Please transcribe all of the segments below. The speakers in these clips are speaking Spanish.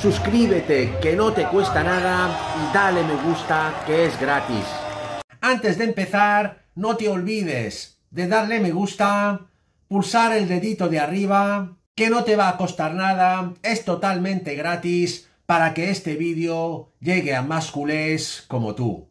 suscríbete que no te cuesta nada y dale me gusta que es gratis. Antes de empezar, no te olvides de darle me gusta, pulsar el dedito de arriba, que no te va a costar nada, es totalmente gratis para que este vídeo llegue a más culés como tú.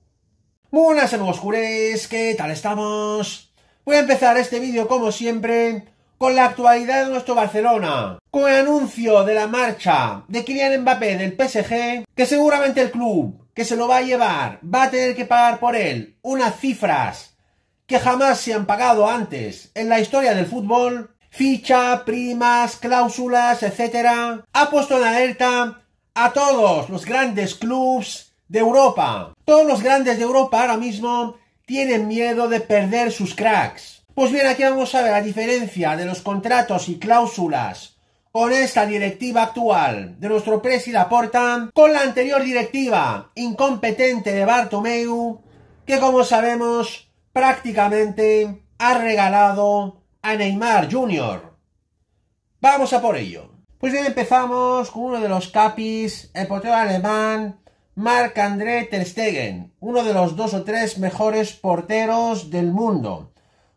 Buenas amigos culés, ¿qué tal estamos? Voy a empezar este vídeo como siempre con la actualidad de nuestro Barcelona, con el anuncio de la marcha de Kylian Mbappé del PSG, que seguramente el club que se lo va a llevar va a tener que pagar por él unas cifras que jamás se han pagado antes en la historia del fútbol, ficha, primas, cláusulas, etc., ha puesto en alerta a todos los grandes clubes de Europa. Todos los grandes de Europa ahora mismo tienen miedo de perder sus cracks. Pues bien, aquí vamos a ver la diferencia de los contratos y cláusulas con esta directiva actual de nuestro presi Laporta con la anterior directiva incompetente de Bartomeu que como sabemos prácticamente ha regalado a Neymar Jr. Vamos a por ello. Pues bien, empezamos con uno de los capis, el portero alemán Marc-André Ter Stegen, uno de los dos o tres mejores porteros del mundo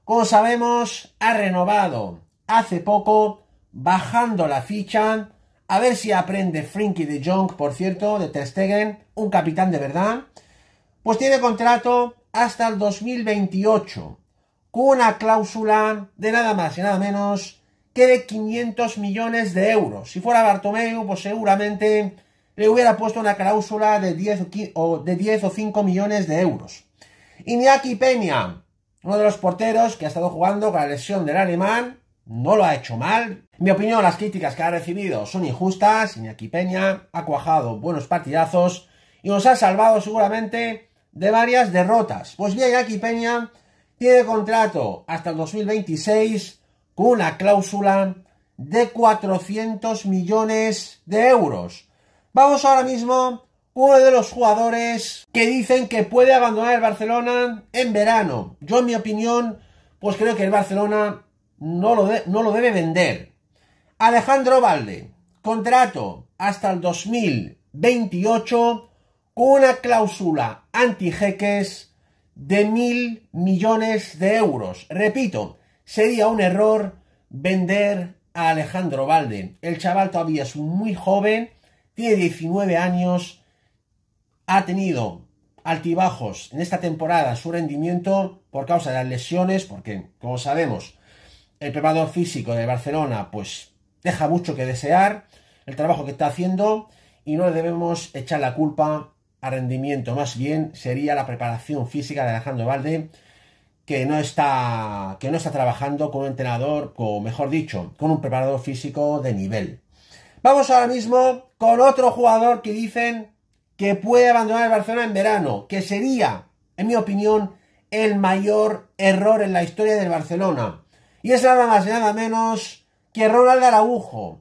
como sabemos, ha renovado hace poco, bajando la ficha. A ver si aprende Frinky de Jong, por cierto, de Testegen, un capitán de verdad. Pues tiene contrato hasta el 2028, con una cláusula de nada más y nada menos que de 500 millones de euros. Si fuera Bartomeu, pues seguramente le hubiera puesto una cláusula de 10 o, de 10 o 5 millones de euros. Iñaki Peña, uno de los porteros que ha estado jugando con la lesión del alemán no lo ha hecho mal. En mi opinión, las críticas que ha recibido son injustas. Iñaki Peña ha cuajado buenos partidazos y nos ha salvado seguramente de varias derrotas. Pues bien, Iñaki Peña tiene contrato hasta el 2026 con una cláusula de 400 millones de euros. Vamos ahora mismo uno de los jugadores que dicen que puede abandonar el Barcelona en verano. Yo, en mi opinión, pues creo que el Barcelona no lo, no lo debe vender. Alejandro Valde, contrato hasta el 2028 con una cláusula anti-jeques de mil millones de euros. Repito, sería un error vender a Alejandro Valde. El chaval todavía es muy joven, tiene 19 años ha tenido altibajos en esta temporada su rendimiento por causa de las lesiones, porque, como sabemos, el preparador físico de Barcelona, pues deja mucho que desear, el trabajo que está haciendo, y no le debemos echar la culpa a rendimiento, más bien sería la preparación física de Alejandro Valde, que no está, que no está trabajando con un entrenador, o mejor dicho, con un preparador físico de nivel. Vamos ahora mismo con otro jugador que dicen que puede abandonar el Barcelona en verano, que sería, en mi opinión, el mayor error en la historia del Barcelona. Y es nada más y nada menos que Ronald Araujo.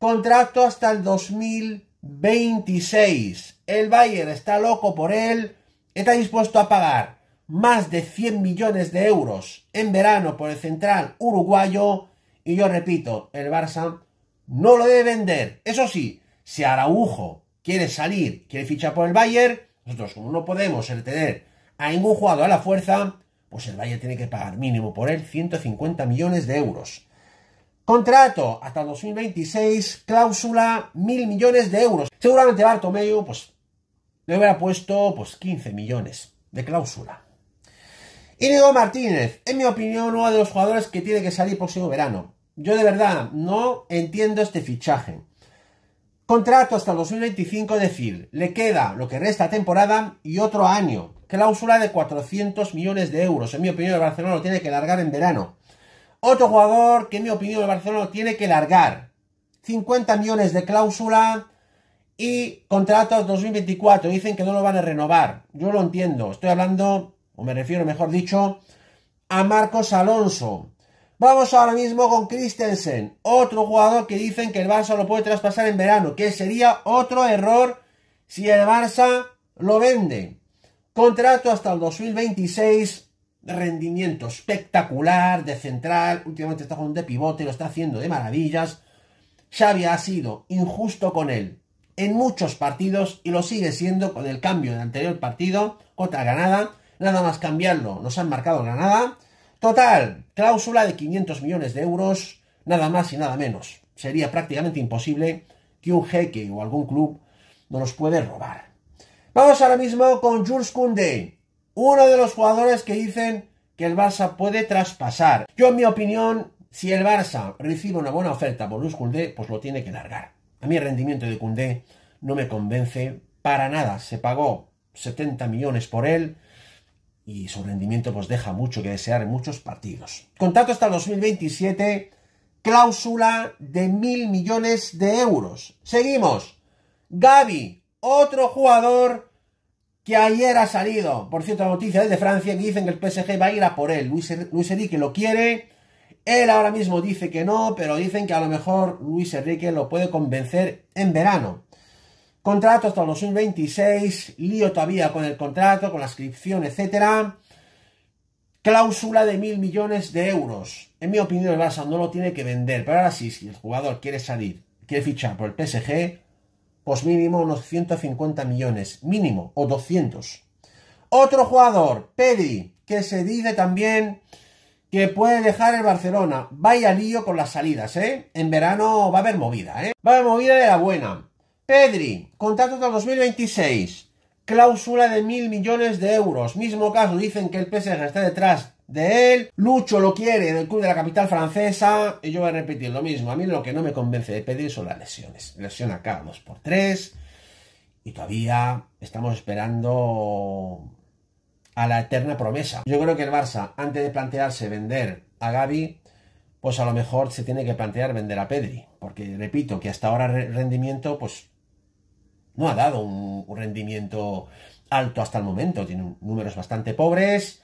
Contrato hasta el 2026. El Bayern está loco por él. Está dispuesto a pagar más de 100 millones de euros en verano por el central uruguayo. Y yo repito, el Barça no lo debe vender. Eso sí, si Araujo quiere salir, quiere fichar por el Bayern, nosotros como no podemos tener a ningún jugador a la fuerza, pues el Bayern tiene que pagar mínimo por él 150 millones de euros. Contrato hasta 2026, cláusula mil millones de euros. Seguramente Bartomeu, pues, le hubiera puesto, pues, 15 millones de cláusula. Íñigo Martínez, en mi opinión, uno de los jugadores que tiene que salir próximo verano. Yo de verdad no entiendo este fichaje. Contrato hasta el 2025, es decir, le queda lo que resta temporada y otro año. Cláusula de 400 millones de euros. En mi opinión, el Barcelona lo tiene que largar en verano. Otro jugador que en mi opinión el Barcelona lo tiene que largar. 50 millones de cláusula y contratos 2024. Dicen que no lo van a renovar. Yo lo entiendo. Estoy hablando, o me refiero mejor dicho, a Marcos Alonso. Vamos ahora mismo con Christensen, otro jugador que dicen que el Barça lo puede traspasar en verano, que sería otro error si el Barça lo vende. Contrato hasta el 2026, rendimiento espectacular de central, últimamente está jugando de pivote, lo está haciendo de maravillas. Xavi ha sido injusto con él en muchos partidos y lo sigue siendo con el cambio del anterior partido contra Granada. Nada más cambiarlo, nos han marcado Granada. Total, cláusula de 500 millones de euros, nada más y nada menos. Sería prácticamente imposible que un jeque o algún club no los puede robar. Vamos ahora mismo con Jules Koundé, uno de los jugadores que dicen que el Barça puede traspasar. Yo, en mi opinión, si el Barça recibe una buena oferta por Jules Koundé, pues lo tiene que largar. A mí el rendimiento de Koundé no me convence para nada. Se pagó 70 millones por él y su rendimiento pues deja mucho que desear en muchos partidos. Contrato hasta el 2027, cláusula de mil millones de euros. Seguimos. Gaby, otro jugador que ayer ha salido. Por cierto, noticia de Francia que dicen que el PSG va a ir a por él. Luis, er-, Luis Enrique lo quiere. Él ahora mismo dice que no, pero dicen que a lo mejor Luis Enrique lo puede convencer en verano. Contrato hasta los 26, lío todavía con el contrato, con la inscripción, etcétera. Cláusula de mil millones de euros. En mi opinión, el Barça no lo tiene que vender. Pero ahora sí, si el jugador quiere salir, quiere fichar por el PSG, pues mínimo unos 150 millones, mínimo, o 200. Otro jugador, Pedri, que se dice también que puede dejar el Barcelona. Vaya lío con las salidas, ¿eh? En verano va a haber movida, ¿eh? Va a haber movida de la buena. Pedri, contrato hasta 2026, cláusula de mil millones de euros. Mismo caso, dicen que el PSG está detrás de él. Lucho lo quiere en el club de la capital francesa. Y yo voy a repetir lo mismo. A mí lo que no me convence de Pedri son las lesiones. Lesiona Carlos Carlos por tres. Y todavía estamos esperando a la eterna promesa. Yo creo que el Barça, antes de plantearse vender a Gaby, pues a lo mejor se tiene que plantear vender a Pedri. Porque repito que hasta ahora rendimiento, pues no ha dado un, rendimiento alto hasta el momento. Tiene números bastante pobres,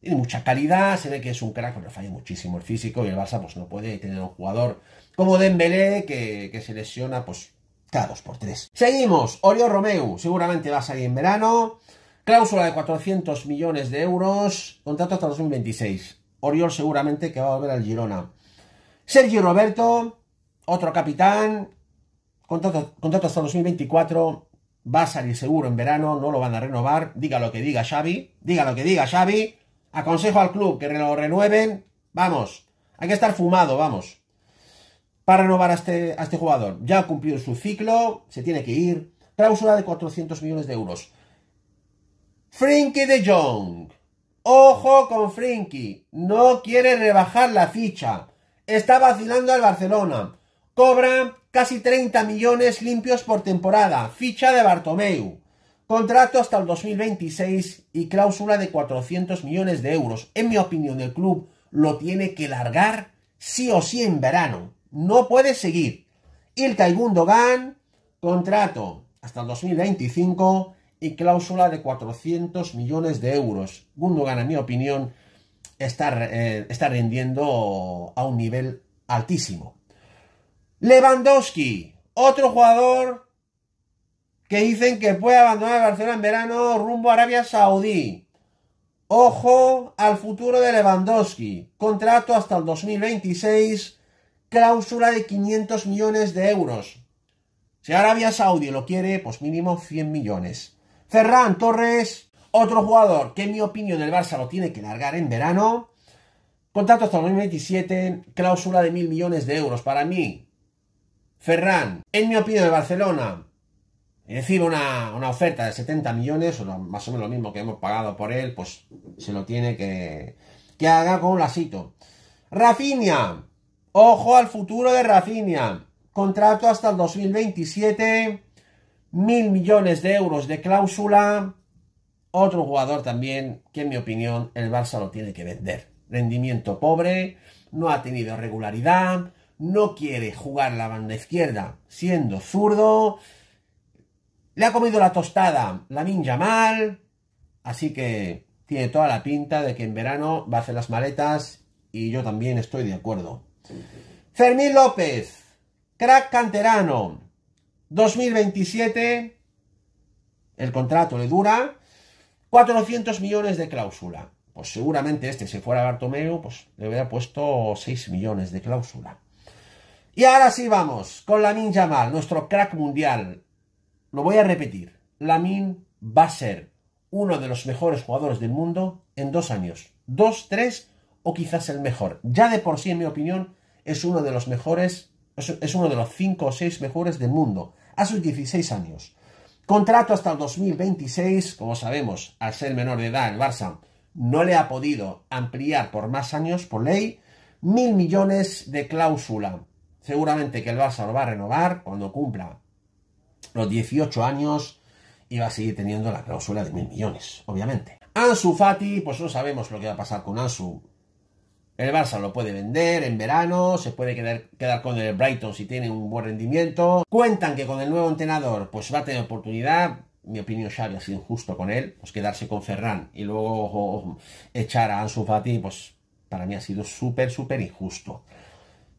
tiene mucha calidad, se ve que es un crack, pero falla muchísimo el físico y el Barça pues no puede tener un jugador como Dembélé que, que se lesiona pues cada dos por tres. Seguimos, Oriol Romeu, seguramente va a salir en verano. Cláusula de 400 millones de euros, contrato hasta 2026. Oriol seguramente que va a volver al Girona. Sergio Roberto, otro capitán, Contrato, hasta 2024, va a salir seguro en verano, no lo van a renovar. Diga lo que diga Xavi, diga lo que diga Xavi. Aconsejo al club que lo renueven. Vamos, hay que estar fumado, vamos. Para renovar a este, este jugador. Ya ha cumplido su ciclo, se tiene que ir. Cláusula de 400 millones de euros. Frinky de Jong. Ojo con Frinky. No quiere rebajar la ficha. Está vacilando al Barcelona. Cobra Casi 30 millones limpios por temporada. Ficha de Bartomeu. Contrato hasta el 2026 y cláusula de 400 millones de euros. En mi opinión, el club lo tiene que largar sí o sí en verano. No puede seguir. y Gundogan, contrato hasta el 2025 y cláusula de 400 millones de euros. Gundogan, en mi opinión, está, eh, está rendiendo a un nivel altísimo. Lewandowski, otro jugador que dicen que puede abandonar Barcelona en verano rumbo a Arabia Saudí. Ojo al futuro de Lewandowski. Contrato hasta el 2026, cláusula de 500 millones de euros. Si Arabia Saudí lo quiere, pues mínimo 100 millones. Ferran Torres, otro jugador que en mi opinión el Barça lo tiene que largar en verano. Contrato hasta el 2027, cláusula de 1.000 millones de euros. Para mí, Ferran, en mi opinión, de Barcelona recibe una, una, oferta de 70 millones, o más o menos lo mismo que hemos pagado por él, pues se lo tiene que, que haga con un lacito. Rafinha, ojo al futuro de Rafinha. Contrato hasta el 2027, mil millones de euros de cláusula. Otro jugador también que en mi opinión el Barça lo tiene que vender. Rendimiento pobre, no ha tenido regularidad, no quiere jugar la banda izquierda siendo zurdo. Le ha comido la tostada la ninja mal. Así que tiene toda la pinta de que en verano va a hacer las maletas y yo también estoy de acuerdo. Fermín López, crack canterano, 2027, el contrato le dura 400 millones de cláusula. Pues seguramente este, si fuera Bartomeu, pues le hubiera puesto 6 millones de cláusula. Y ahora sí vamos con Lamin Yamal, nuestro crack mundial. Lo voy a repetir. Lamin va a ser uno de los mejores jugadores del mundo en dos años. Dos, tres o quizás el mejor. Ya de por sí, en mi opinión, es uno de los mejores, es uno de los cinco o seis mejores del mundo a sus 16 años. Contrato hasta el 2026, como sabemos, al ser menor de edad, el Barça no le ha podido ampliar por más años por ley. Mil millones de cláusula Seguramente que el Barça lo va a renovar cuando cumpla los 18 años y va a seguir teniendo la cláusula de mil millones, obviamente. Ansu Fati, pues no sabemos lo que va a pasar con Ansu. El Barça lo puede vender en verano, se puede quedar, quedar con el Brighton si tiene un buen rendimiento. Cuentan que con el nuevo entrenador pues va a tener oportunidad, mi opinión Xavi ha sido injusto con él, pues quedarse con Ferran y luego echar a Ansu Fati, pues para mí ha sido súper, súper injusto.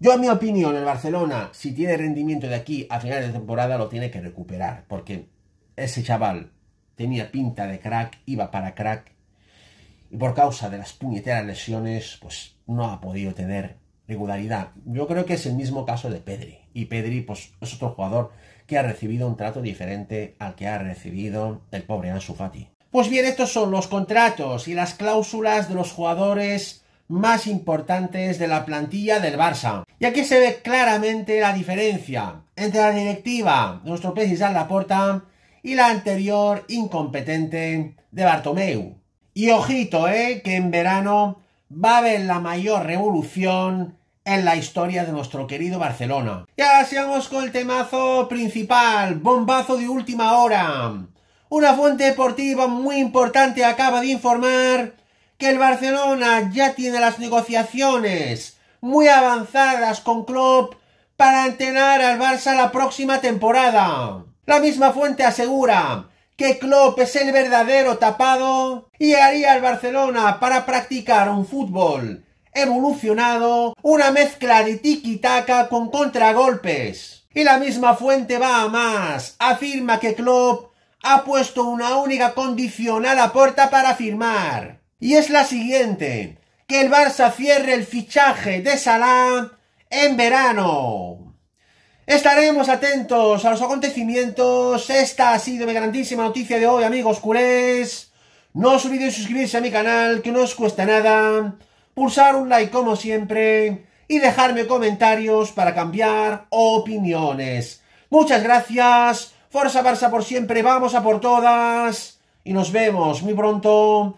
Yo, en mi opinión, el Barcelona, si tiene rendimiento de aquí a finales de temporada, lo tiene que recuperar, porque ese chaval tenía pinta de crack, iba para crack, y por causa de las puñeteras lesiones, pues no ha podido tener regularidad. Yo creo que es el mismo caso de Pedri, y Pedri, pues es otro jugador que ha recibido un trato diferente al que ha recibido el pobre Ansu Fati. Pues bien, estos son los contratos y las cláusulas de los jugadores más importantes de la plantilla del Barça. Y aquí se ve claramente la diferencia entre la directiva, nuestro la porta y la anterior incompetente de Bartomeu. Y ojito, eh, que en verano va a haber la mayor revolución en la historia de nuestro querido Barcelona. Y ahora sigamos con el temazo principal, bombazo de última hora. Una fuente deportiva muy importante acaba de informar que el Barcelona ya tiene las negociaciones muy avanzadas con Klopp para entrenar al Barça la próxima temporada. La misma fuente asegura que Klopp es el verdadero tapado y haría al Barcelona para practicar un fútbol evolucionado, una mezcla de tiki-taka con contragolpes. Y la misma fuente va a más, afirma que Klopp ha puesto una única condición a la puerta para firmar. Y es la siguiente. Que el Barça cierre el fichaje de Salah en verano. Estaremos atentos a los acontecimientos. Esta ha sido mi grandísima noticia de hoy, amigos culés. No os olvidéis suscribirse a mi canal, que no os cuesta nada. Pulsar un like como siempre. Y dejarme comentarios para cambiar opiniones. Muchas gracias. Forza Barça por siempre. Vamos a por todas. Y nos vemos muy pronto